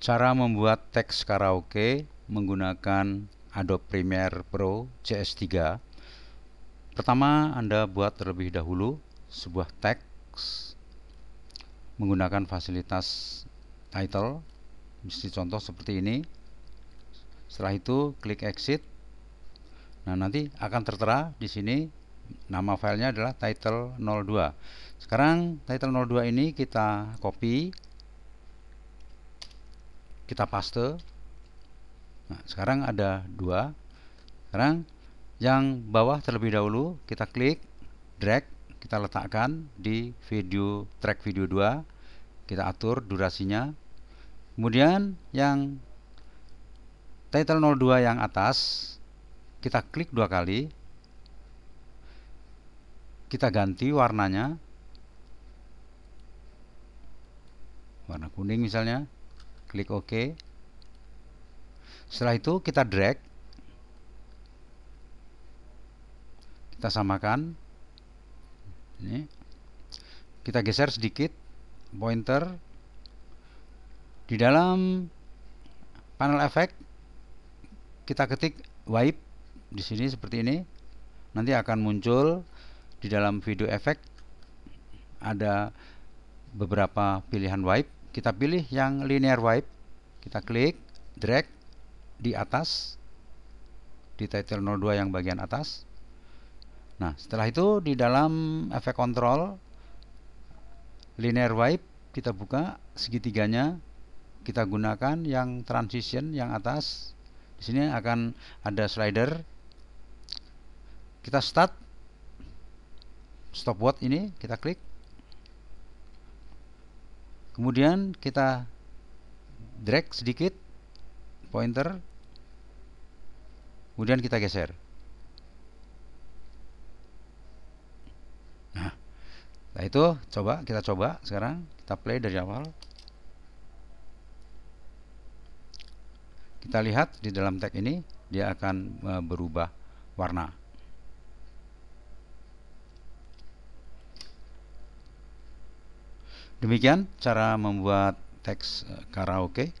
Cara membuat teks karaoke menggunakan Adobe Premiere Pro CS3. Pertama, Anda buat terlebih dahulu sebuah teks menggunakan fasilitas title, misalnya contoh seperti ini. Setelah itu, klik exit. Nah, nanti akan tertera di sini nama filenya adalah title 02. Sekarang title 02 ini kita copy kita paste nah, sekarang ada dua sekarang yang bawah terlebih dahulu kita klik drag kita letakkan di video track video 2 kita atur durasinya kemudian yang title 02 yang atas kita klik dua kali kita ganti warnanya warna kuning misalnya klik OK setelah itu kita drag kita samakan ini kita geser sedikit pointer di dalam panel efek kita ketik wipe di sini seperti ini nanti akan muncul di dalam video efek ada beberapa pilihan wipe kita pilih yang linear wipe kita klik drag di atas di title 02 yang bagian atas nah setelah itu di dalam efek control linear wipe kita buka segitiganya kita gunakan yang transition yang atas di sini akan ada slider kita start stopwatch ini kita klik kemudian kita drag sedikit pointer kemudian kita geser nah, nah itu coba kita coba sekarang kita play dari awal kita lihat di dalam tag ini dia akan eh, berubah warna Demikian cara membuat teks eh, karaoke.